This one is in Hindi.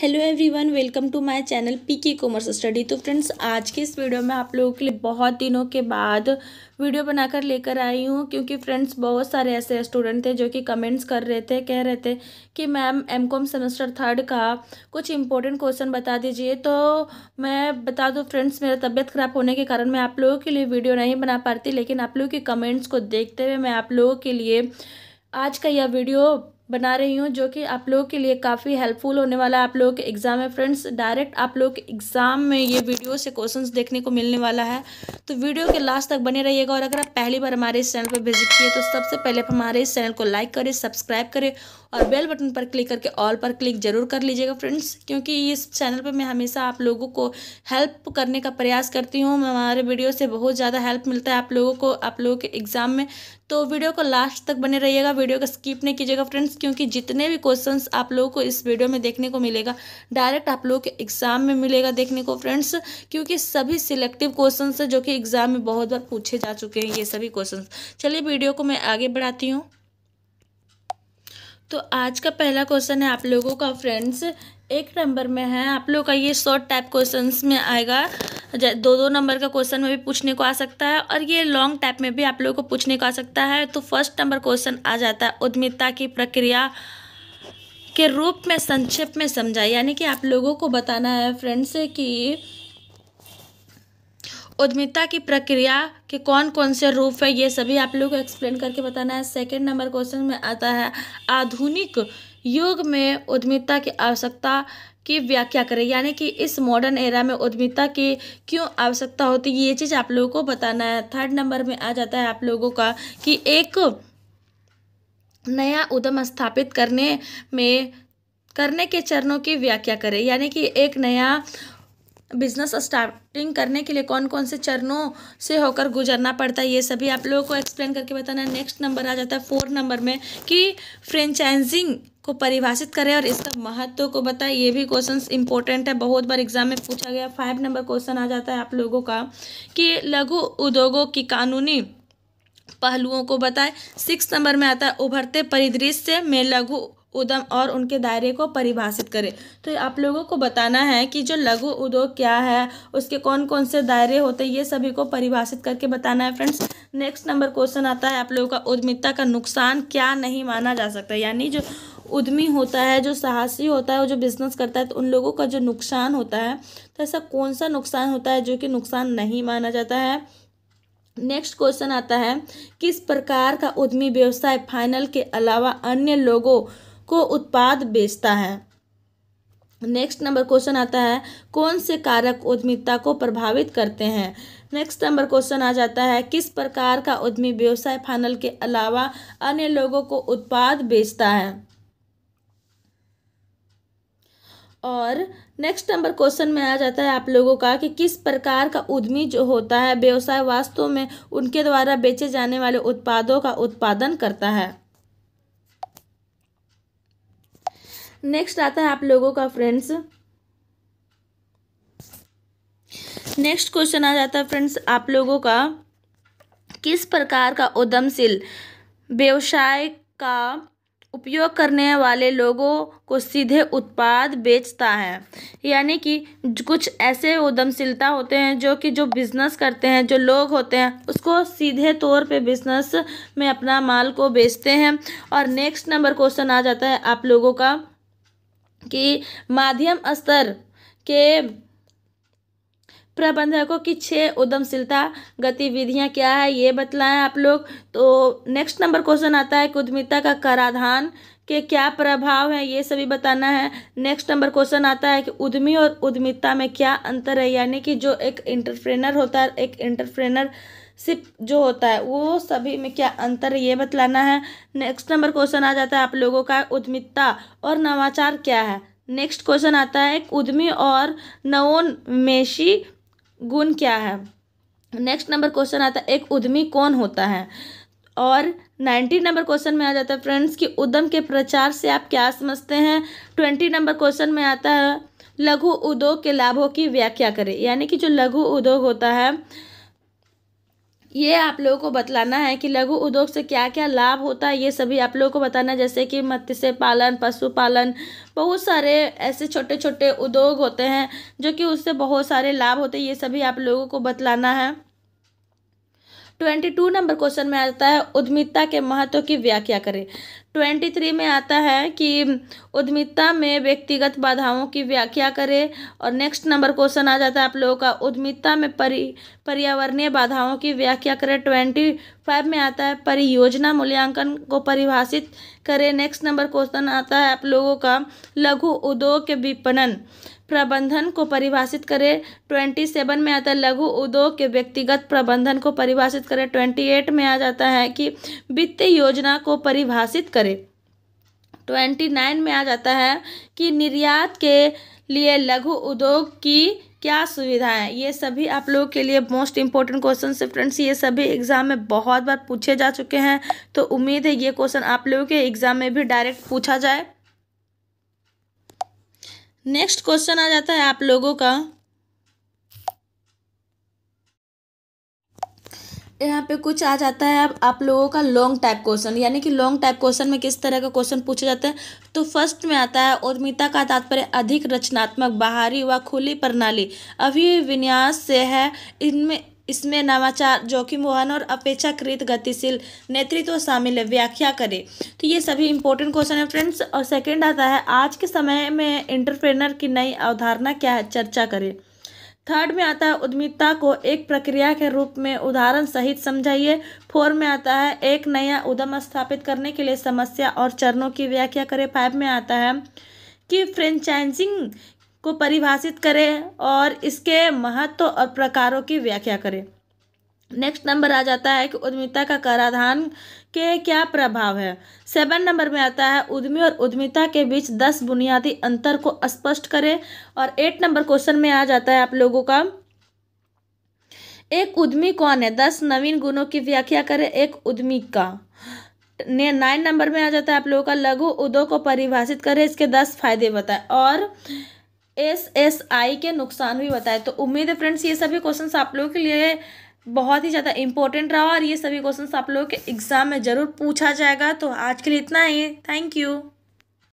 hello everyone welcome to my channel PK commerce study तो फ्रेंड्स आज के इस वीडियो में आप लोगों के लिए बहुत दिनों के बाद वीडियो बनाकर लेकर आई हूँ क्योंकि फ्रेंड्स बहुत सारे ऐसे स्टूडेंट थे जो कि कमेंट्स कर रहे थे कह रहे थे कि मैम एमकॉम सेमेस्टर थर्ड का कुछ इंपॉर्टेंट क्वेश्चन बता दीजिए तो मैं बता दूँ फ्रेंड्स मेरा तबीयत ख़राब होने के कारण मैं आप लोगों के लिए वीडियो नहीं बना पाती लेकिन आप लोगों के कमेंट्स को देखते हुए मैं आप लोगों के लिए आज का यह वीडियो बना रही हूँ जो कि आप लोगों के लिए काफ़ी हेल्पफुल होने वाला है आप लोगों के एग्ज़ाम में फ्रेंड्स डायरेक्ट आप लोग के एग्ज़ाम में ये वीडियो से क्वेश्चंस देखने को मिलने वाला है तो वीडियो के लास्ट तक बने रहिएगा और अगर आप पहली बार हमारे इस चैनल पर विजिट किए तो सबसे पहले आप हमारे इस चैनल को लाइक करें सब्सक्राइब करें और बेल बटन पर क्लिक करके ऑल पर क्लिक जरूर कर लीजिएगा फ्रेंड्स क्योंकि इस चैनल पर मैं हमेशा आप लोगों को हेल्प करने का प्रयास करती हूँ हमारे वीडियो से बहुत ज़्यादा हेल्प मिलता है आप लोगों को आप लोगों के एग्ज़ाम में तो वीडियो को लास्ट तक बने रहिएगा वीडियो का स्किप नहीं कीजिएगा फ्रेंड्स क्योंकि जितने भी क्वेश्चंस आप लोगों को इस वीडियो में देखने को मिलेगा डायरेक्ट आप लोगों के एग्जाम में मिलेगा देखने को फ्रेंड्स क्योंकि सभी सिलेक्टिव क्वेश्चन है जो कि एग्जाम में बहुत बार पूछे जा चुके हैं ये सभी क्वेश्चन चलिए वीडियो को मैं आगे बढ़ाती हूँ तो आज का पहला क्वेश्चन है आप लोगों का फ्रेंड्स एक नंबर में है आप लोग का ये शॉर्ट टाइप क्वेश्चन में आएगा दो दो नंबर का क्वेश्चन में भी पूछने को आ सकता है और ये लॉन्ग टाइप में भी आप लोगों को पूछने को आ सकता है तो फर्स्ट नंबर क्वेश्चन आ जाता है उद्यमिता की प्रक्रिया के रूप में संक्षेप में समझाए यानी कि आप लोगों को बताना है फ्रेंड्स कि उद्यमिता की प्रक्रिया के कौन कौन से रूप है ये सभी आप लोगों को एक्सप्लेन करके बताना है सेकंड नंबर क्वेश्चन में आता है आधुनिक युग में उद्यमिता की आवश्यकता की व्याख्या करें यानी कि इस मॉडर्न एरा में उद्यमिता की क्यों आवश्यकता होती है ये चीज़ आप लोगों को बताना है थर्ड नंबर में आ जाता है आप लोगों का कि एक नया उद्यम स्थापित करने में करने के चरणों की व्याख्या करें यानी कि एक नया बिजनेस स्टार्टिंग करने के लिए कौन कौन से चरणों से होकर गुजरना पड़ता है ये सभी आप लोगों को एक्सप्लेन करके बताना है नेक्स्ट नंबर आ जाता है फोर नंबर में कि फ्रेंचाइजिंग को परिभाषित करें और इसका महत्व को बताएं ये भी क्वेश्चन इंपॉर्टेंट है बहुत बार एग्जाम में पूछा गया फाइव नंबर क्वेश्चन आ जाता है आप लोगों का कि लघु उद्योगों की कानूनी पहलुओं को बताएं सिक्स नंबर में आता है उभरते परिदृश्य में लघु उद्यम और उनके दायरे को परिभाषित करें तो आप लोगों को बताना है कि जो लघु उद्योग क्या है उसके कौन कौन से दायरे होते हैं ये सभी को परिभाषित करके बताना है फ्रेंड्स नेक्स्ट नंबर क्वेश्चन आता है आप लोगों का उद्यमिता का नुकसान क्या नहीं माना जा सकता यानी जो उद्यमी होता है जो साहसी होता है वो जो बिजनेस करता है तो उन लोगों का जो नुकसान होता है तो ऐसा कौन सा नुकसान होता है जो कि नुकसान नहीं माना जाता है नेक्स्ट क्वेश्चन आता है किस प्रकार का उद्यमी व्यवसाय फाइनल के अलावा अन्य लोगों को उत्पाद बेचता है नेक्स्ट नंबर क्वेश्चन आता है कौन से कारक उद्यमिता को प्रभावित करते हैं नेक्स्ट नंबर क्वेश्चन आ जाता है किस प्रकार का उद्यमी व्यवसाय फाइनल के अलावा अन्य लोगों को उत्पाद बेचता है और नेक्स्ट नंबर क्वेश्चन में आ जाता है आप लोगों का कि किस प्रकार का उद्यमी जो होता है व्यवसाय वास्तव में उनके द्वारा बेचे जाने वाले उत्पादों का उत्पादन करता है नेक्स्ट आता है आप लोगों का फ्रेंड्स नेक्स्ट क्वेश्चन आ जाता है फ्रेंड्स आप लोगों का किस प्रकार का उद्यमशील व्यवसाय का उपयोग करने वाले लोगों को सीधे उत्पाद बेचता है यानी कि कुछ ऐसे उद्यमशीलता होते हैं जो कि जो बिज़नेस करते हैं जो लोग होते हैं उसको सीधे तौर पे बिज़नेस में अपना माल को बेचते हैं और नेक्स्ट नंबर क्वेश्चन आ जाता है आप लोगों का कि माध्यम स्तर के प्रबंधकों की छह उद्यमशीलता गतिविधियाँ क्या है ये बतलाएं आप लोग तो नेक्स्ट नंबर क्वेश्चन आता है कि उद्यमिता का कराधान के क्या प्रभाव है ये सभी बताना है नेक्स्ट नंबर क्वेश्चन आता है कि उद्यमी और उद्यमिता में क्या अंतर है यानी कि जो एक इंटरप्रेनर होता है एक इंटरप्रेनर सिर्फ जो होता है वो सभी में क्या अंतर ये बतलाना है नेक्स्ट नंबर क्वेश्चन आ जाता है आप लोगों का उद्यमिता और नवाचार क्या है नेक्स्ट क्वेश्चन आता है उद्यमी और नवोन्मेषी गुण क्या है नेक्स्ट नंबर क्वेश्चन आता है एक उद्यमी कौन होता है और नाइन्टी नंबर क्वेश्चन में आ जाता है फ्रेंड्स कि उद्यम के प्रचार से आप क्या समझते हैं ट्वेंटी नंबर क्वेश्चन में आता है लघु उद्योग के लाभों की व्याख्या करें यानी कि जो लघु उद्योग होता है ये आप लोगों को बतलाना है कि लघु उद्योग से क्या क्या लाभ होता है ये सभी आप लोगों को बताना जैसे कि मत्स्य पालन पशुपालन बहुत सारे ऐसे छोटे छोटे उद्योग होते हैं जो कि उससे बहुत सारे लाभ होते हैं ये सभी आप लोगों को बतलाना है ट्वेंटी टू नंबर क्वेश्चन में आता है उद्यमिता के महत्व की व्याख्या करें ट्वेंटी थ्री में आता है कि उद्यमिता में व्यक्तिगत बाधाओं की व्याख्या करें और नेक्स्ट नंबर क्वेश्चन आ जाता है आप लोगों का उद्यमिता में परि पर्यावरणीय बाधाओं की व्याख्या करें ट्वेंटी फाइव में आता है परियोजना मूल्यांकन को परिभाषित करें नेक्स्ट नंबर क्वेश्चन आता है आप लोगों का लघु उद्योग के विपणन प्रबंधन को परिभाषित करें ट्वेंटी सेवन में आता है लघु उद्योग के व्यक्तिगत प्रबंधन को परिभाषित करें ट्वेंटी एट में आ जाता है कि वित्तीय योजना को परिभाषित करें ट्वेंटी नाइन में आ जाता है कि निर्यात के लिए लघु उद्योग की क्या सुविधाएं ये सभी आप लोगों के लिए मोस्ट इंपॉर्टेंट क्वेश्चन से फ्रेंड्स ये सभी एग्जाम में बहुत बार पूछे जा चुके हैं तो उम्मीद है ये क्वेश्चन आप लोगों के एग्जाम में भी डायरेक्ट पूछा जाए नेक्स्ट क्वेश्चन आ जाता है आप लोगों का यहाँ पे कुछ आ जाता है आप, आप लोगों का लॉन्ग टाइप क्वेश्चन यानी कि लॉन्ग टाइप क्वेश्चन में किस तरह का क्वेश्चन पूछा जाता है तो फर्स्ट में आता है उद्यमिता का तात्पर्य अधिक रचनात्मक बाहरी व खुली प्रणाली अभी विन्यास से है इनमें इसमें नवाचार जोखिम वहन और अपेक्षाकृत गतिशील नेतृत्व तो शामिल है व्याख्या करें तो ये सभी इंपॉर्टेंट क्वेश्चन है फ्रेंड्स और सेकंड आता है आज के समय में इंटरप्रेनर की नई अवधारणा क्या है चर्चा करें थर्ड में आता है उद्यमिता को एक प्रक्रिया के रूप में उदाहरण सहित समझाइए फोर में आता है एक नया उद्यम स्थापित करने के लिए समस्या और चरणों की व्याख्या करें फाइव में आता है कि फ्रेंचाइजिंग को परिभाषित करें और इसके महत्व और प्रकारों की व्याख्या करें नेक्स्ट नंबर आ जाता है कि उद्यमिता का कराधान के क्या प्रभाव है सेवन नंबर में आता है उद्यमी और उद्यमिता के बीच दस बुनियादी अंतर को स्पष्ट करें और एट नंबर क्वेश्चन में आ जाता है आप लोगों का एक उद्यमी कौन है दस नवीन गुणों की व्याख्या करें एक उद्यमी का ने नाइन नंबर में आ जाता है आप लोगों का लघु उद्योग को परिभाषित करें इसके दस फायदे बताएं और एस एस आई के नुकसान भी बताए तो उम्मीद है फ्रेंड्स ये सभी क्वेश्चन आप लोगों के लिए बहुत ही ज़्यादा इंपॉर्टेंट रहा और ये सभी क्वेश्चन आप लोगों के एग्ज़ाम में ज़रूर पूछा जाएगा तो आज के लिए इतना ही थैंक यू